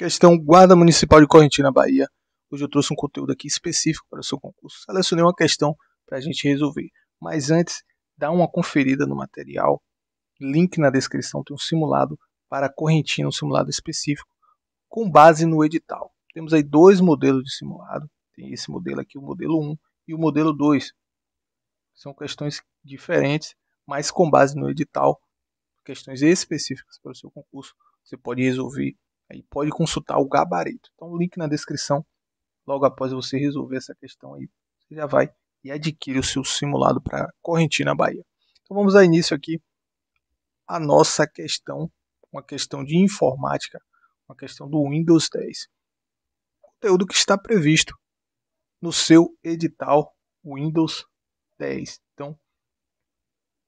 Questão Guarda Municipal de Correntina, Bahia. Hoje eu trouxe um conteúdo aqui específico para o seu concurso. Selecionei uma questão para a gente resolver. Mas antes, dá uma conferida no material. Link na descrição tem um simulado para Correntina, um simulado específico, com base no edital. Temos aí dois modelos de simulado. Tem esse modelo aqui, o modelo 1 e o modelo 2. São questões diferentes, mas com base no edital, questões específicas para o seu concurso, você pode resolver Aí pode consultar o gabarito. Então, o link na descrição. Logo após você resolver essa questão aí, você já vai e adquire o seu simulado para Correntina, Bahia. Então, vamos dar início aqui à nossa questão, uma questão de informática, uma questão do Windows 10. conteúdo que está previsto no seu edital Windows 10. Então,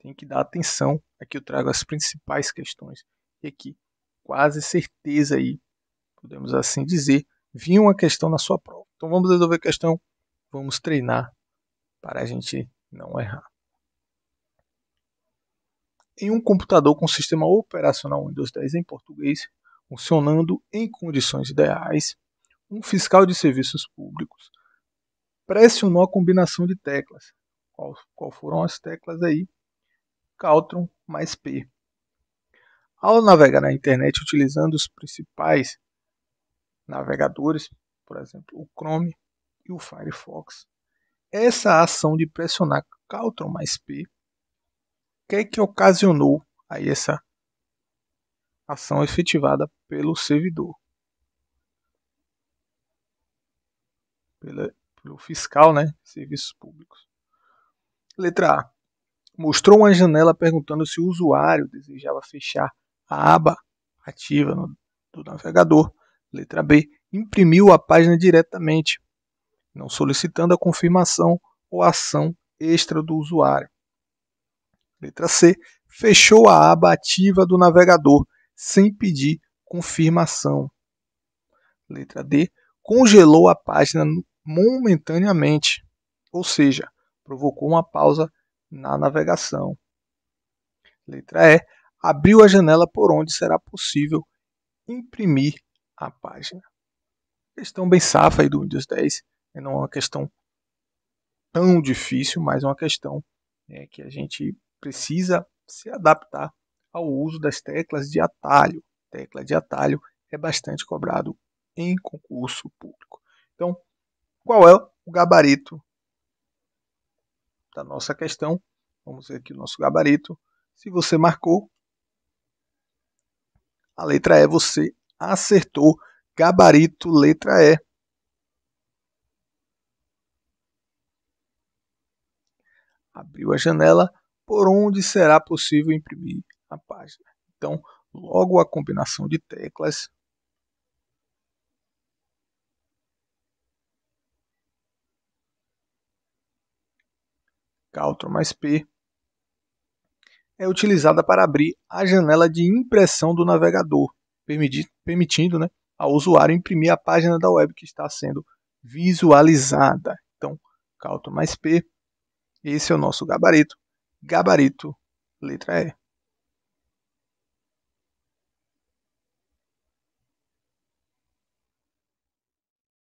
tem que dar atenção. Aqui eu trago as principais questões. E aqui quase certeza aí, podemos assim dizer, vinha uma questão na sua prova. Então vamos resolver a questão, vamos treinar para a gente não errar. Em um computador com sistema operacional Windows 10 em português, funcionando em condições ideais, um fiscal de serviços públicos pressionou a combinação de teclas. Qual, qual foram as teclas aí? Caltron mais P. Ao navegar na internet utilizando os principais navegadores, por exemplo, o Chrome e o Firefox, essa ação de pressionar Ctrl mais P, que é que ocasionou aí essa ação efetivada pelo servidor, pela, pelo fiscal, né, serviços públicos. Letra A. Mostrou uma janela perguntando se o usuário desejava fechar a aba ativa no, do navegador. Letra B. Imprimiu a página diretamente, não solicitando a confirmação ou ação extra do usuário. Letra C. Fechou a aba ativa do navegador sem pedir confirmação. Letra D. Congelou a página momentaneamente, ou seja, provocou uma pausa na navegação. Letra E abriu a janela por onde será possível imprimir a página. Questão bem safa aí do Windows 10, né? não é uma questão tão difícil, mas é uma questão é, que a gente precisa se adaptar ao uso das teclas de atalho. Tecla de atalho é bastante cobrado em concurso público. Então, qual é o gabarito da nossa questão? Vamos ver aqui o nosso gabarito. Se você marcou a letra E você acertou. Gabarito, letra E. Abriu a janela. Por onde será possível imprimir a página? Então, logo a combinação de teclas. Ctrl mais P é utilizada para abrir a janela de impressão do navegador, permitindo né, ao usuário imprimir a página da web que está sendo visualizada. Então, cauto mais P, esse é o nosso gabarito. Gabarito, letra E.